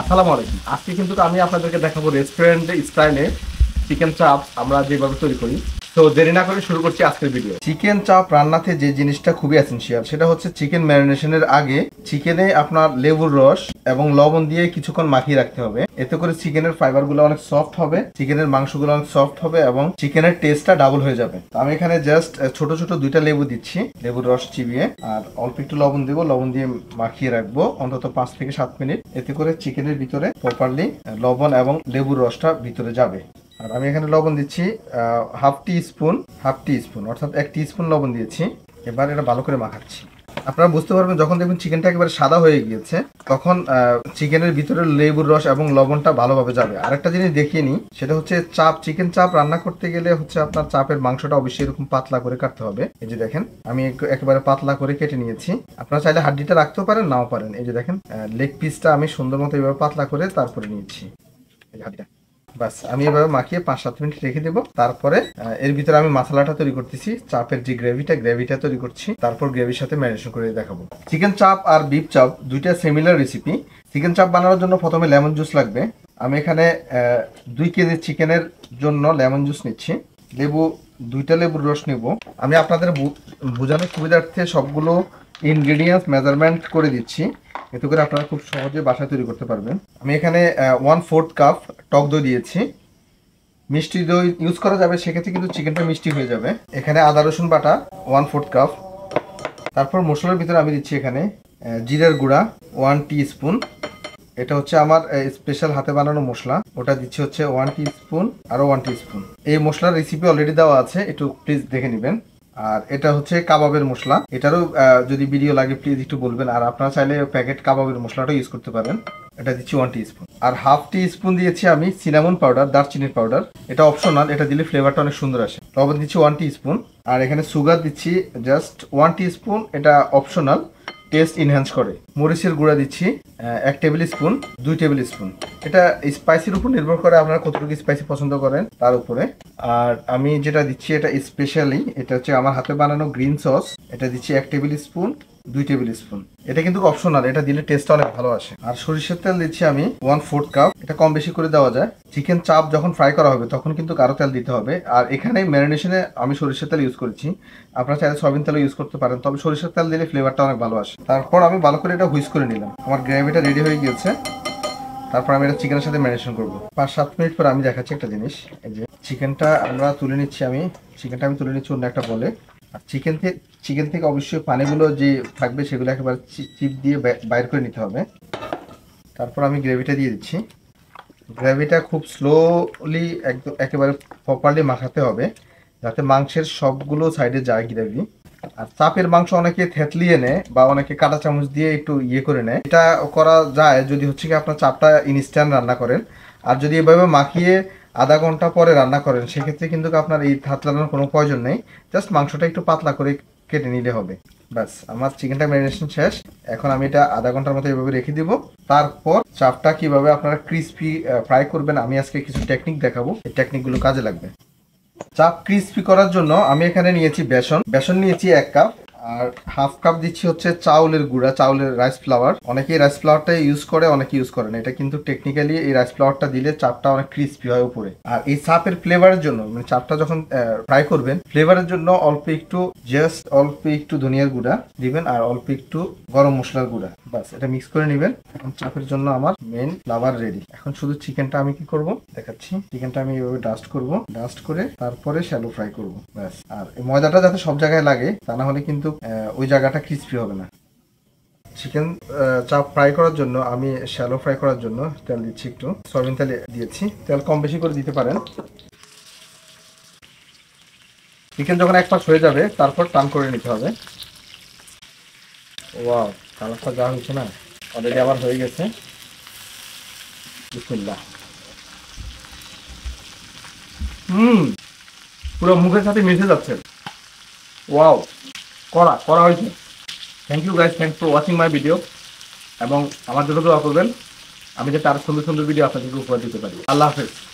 আসসালামু আলাইকুম আজকে কিন্তু আমি আপনাদেরকে দেখাবো রেস্টুরেন্টে স্টাইলে চিকেন চাপ আমরা যেভাবে তৈরি করি তো দেরি না করে শুরু করছি আজকের ভিডিও চিকেন চাপ রান্নাতে যে জিনিসটা খুবই অ্যাসেন্সিয়াল সেটা হচ্ছে চিকেন ম্যারিনেশনের আগে চিকেনে আপনার লেবুর রস এবং লবণ দিয়ে কিছুক্ষণ মাখিয়ে রাখতে হবে এতে করে চিকেনের ফাইবার গুলো অনেক সফট হবে চিকেনের গুলো অনেক সফট হবে এবং চিকেনের টেস্টটা ডাবল হয়ে যাবে আমি এখানে জাস্ট ছোট ছোট দুইটা লেবু দিচ্ছি লেবুর রস চিবিয়ে আর অল্প একটু লবণ দেবো লবণ দিয়ে মাখিয়ে রাখবো অন্তত পাঁচ থেকে সাত মিনিট এতে করে চিকেনের ভিতরে প্রপারলি লবণ এবং লেবুর রসটা ভিতরে যাবে আর আমি এখানে লবণ দিচ্ছি half teaspoon half teaspoon অর্থাৎ এক টি স্পুন লবণ দিয়েছি এবার এটা ভালো করে মাখাচ্ছি আপনারা বুঝতে পারবেন যখন দেখবেন চিকেনটা একেবারে সাদা হয়ে গিয়েছে তখন চিকেনের ভিতরে লেবুর রস এবং লবণটা ভালোভাবে যাবে আরেকটা জিনিস দেখিয়ে নিই সেটা হচ্ছে চাপ চিকেন চাপ রান্না করতে গেলে হচ্ছে আপনার চাপের মাংসটা অবশ্যই এরকম পাতলা করে কাটতে হবে এই যে দেখেন আমি একেবারে পাতলা করে কেটে নিয়েছি আপনারা চাইলে হাড্ডিটা রাখতেও পারেন নাও পারেন এই যে দেখেন লেগ পিসটা আমি সুন্দর মতো এভাবে পাতলা করে তারপরে নিয়েছি হাড্ডিটা বাস আমি এভাবে মাখিয়ে পাঁচ সাত মিনিট রেখে দেবো তারপরে এর ভিতরে আমি মশলাটা তৈরি করতেছি চাপের যে গ্রেভিটা গ্রেভিটা তৈরি করছি তারপর গ্রেভির সাথে ম্যারিনেশন করে দেখাবো চিকেন চাপ আর বিফ চাপ দুইটা সিমিলার রেসিপি চিকেন চাপ বানানোর জন্য প্রথমে লেমন জুস লাগবে আমি এখানে দুই কেজি চিকেনের জন্য লেমন জুস নিচ্ছি লেবু দুইটা লেবুর রস নিব আমি আপনাদের বোঝানোর সুবিধার্থে সবগুলো ইনগ্রিডিয়েন্টস মেজারমেন্ট করে দিচ্ছি এতে করে আপনারা খুব সহজে বাসা তৈরি করতে পারবেন আমি এখানে ওয়ান ফোর্থ কাপ টক দই দিয়েছি মিষ্টি দই ইউজ করা যাবে সেক্ষেত্রে কিন্তু চিকেনটা মিষ্টি হয়ে যাবে এখানে আদা রসুন বাটা ওয়ান ফোর্থ কাপ তারপর মশলার ভিতরে আমি দিচ্ছি এখানে জিরের গুঁড়া ওয়ান টি স্পুন এটা হচ্ছে আমার স্পেশাল হাতে বানানো মশলা ওটা দিচ্ছি হচ্ছে ওয়ান টি স্পুন আরও ওয়ান টি স্পুন এই মশলার রেসিপি অলরেডি দেওয়া আছে একটু প্লিজ দেখে নেবেন আর এটা হচ্ছে কাবাবের মশলা এটারও যদি ভিডিও লাগে প্লিজ একটু বলবেন আর আপনারা চাইলে প্যাকেট কাবাবের মশলাটা ইউজ করতে পারেন এটা দিচ্ছি ওয়ান স্পুন আর হাফ টি স্পুন দিয়েছি আমি সিনামন পাউডার দারচিনির পাউডার এটা অপশনাল এটা দিলে ফ্লেভারটা অনেক সুন্দর আসে লবণ দিচ্ছি ওয়ান টি স্পুন আর এখানে সুগার দিচ্ছি জাস্ট ওয়ান টি স্পুন এটা অপশনাল টেস্ট ইনহ্যান্স করে মরিচের গুঁড়া দিচ্ছি এক টেবিল স্পুন দুই টেবিল স্পুন এটা স্পাইসির উপর নির্ভর করে আপনারা কতটুকু স্পাইসি পছন্দ করেন তার উপরে আর আমি যেটা দিচ্ছি এটা স্পেশালি এটা হচ্ছে আমার হাতে বানানো গ্রিন সস এটা দিচ্ছি এক টেবিল স্পুন দুই টেবিল স্পুন এটা কিন্তু অপশনাল এটা দিলে টেস্ট অনেক ভালো আসে আর সরিষের তেল দিচ্ছি আমি ওয়ান ফোর্থ কাপ এটা কম বেশি করে দেওয়া যায় চিকেন চাপ যখন ফ্রাই করা হবে তখন কিন্তু কারো তেল দিতে হবে আর এখানে ম্যারিনেশনে আমি সরিষের তেল ইউজ করেছি আপনারা চাইলে সয়াবিন তেলও ইউজ করতে পারেন তবে সরিষের তেল দিলে ফ্লেভারটা অনেক ভালো আসে তারপর আমি ভালো করে এটা হুইস করে নিলাম আমার গ্রেভিটা রেডি হয়ে গিয়েছে তারপর আমি এটা চিকেনের সাথে ম্যারিনেশন করবো পাঁচ সাত মিনিট পর আমি দেখাচ্ছি একটা জিনিস এই যে চিকেনটা আমরা তুলে নিচ্ছি আমি চিকেনটা আমি তুলে নিচ্ছি অন্য একটা বলে আর চিকেন থেকে চিকেন থেকে অবশ্যই পানিগুলো যে থাকবে সেগুলো একেবারে চিপ দিয়ে বাইর করে নিতে হবে তারপর আমি গ্রেভিটা দিয়ে দিচ্ছি গ্রেভিটা খুব স্লোলি একদম একেবারে প্রপারলি মাখাতে হবে যাতে মাংসের সবগুলো সাইডে যায় গ্রেভি আর চাপের মাংস অনেকে থেতলিয়ে নেয় বা অনেকে কাটা চামচ দিয়ে একটু ইয়ে করে নেয় এটা করা যায় যদি হচ্ছে কি আপনার চাপটা ইনস্ট্যান্ট রান্না করেন আর যদি এভাবে মাখিয়ে আধা ঘন্টা পরে রান্না করেন সেক্ষেত্রে কিন্তু আপনার এই লাগানোর কোনো প্রয়োজন নেই জাস্ট মাংসটা একটু পাতলা করে কেটে নিলে হবে ব্যাস আমার চিকেনটা ম্যারিনেশন শেষ এখন আমি এটা আধা ঘন্টার মতো এভাবে রেখে দিব তারপর চাপটা কিভাবে আপনারা ক্রিস্পি ফ্রাই করবেন আমি আজকে কিছু টেকনিক দেখাবো এই টেকনিকগুলো কাজে লাগবে চাপ ক্রিস্পি করার জন্য আমি এখানে নিয়েছি বেসন বেসন নিয়েছি এক কাপ আর হাফ কাপ দিচ্ছি হচ্ছে চাউলের গুঁড়া চাউলের রাইস ফ্লাওয়ার অনেকেই রাইস ফ্লাওয়ারটা ইউজ করে অনেকে ইউজ করেন এটা কিন্তু টেকনিক্যালি এই রাইস ফ্লাওয়ারটা দিলে চাপটা অনেক ক্রিস্পি হয় উপরে আর এই চাপের ফ্লেভারের জন্য মানে চাপটা যখন ফ্রাই করবেন ফ্লেভারের জন্য অল্প একটু জাস্ট অল্প একটু ধনিয়ার গুঁড়া দিবেন আর অল্প একটু গরম মশলার গুঁড়া বাস এটা মিক্স করে নেবেন এখন চাপের জন্য আমার মেন ফ্লাভার রেডি এখন শুধু চিকেনটা আমি কি করব দেখাচ্ছি চিকেনটা আমি এভাবে ডাস্ট করব ডাস্ট করে তারপরে শ্যালো ফ্রাই করব ব্যাস আর ময়দাটা যাতে সব জায়গায় লাগে তা না হলে কিন্তু ওই জায়গাটা ক্রিস্পি হবে না চিকেন চাপ ফ্রাই করার জন্য আমি শ্যালো ফ্রাই করার জন্য তেল দিচ্ছি একটু সয়াবিন তেল দিয়েছি তেল কম বেশি করে দিতে পারেন চিকেন যখন এক পাশ হয়ে যাবে তারপর টান করে নিতে হবে ও কালারটা যা হয়েছে না অলরেডি আবার হয়ে গেছে পুরো মুখের সাথে মিশে যাচ্ছে ওয়াও করা করা হয়েছে thank you guys thank for watching my video এবং আমার জন্য দোয়া করবেন আমি যাতে আরও সুন্দর সুন্দর ভিডিও আপনাদেরকে উপহার দিতে পারি আল্লাহ হাফেজ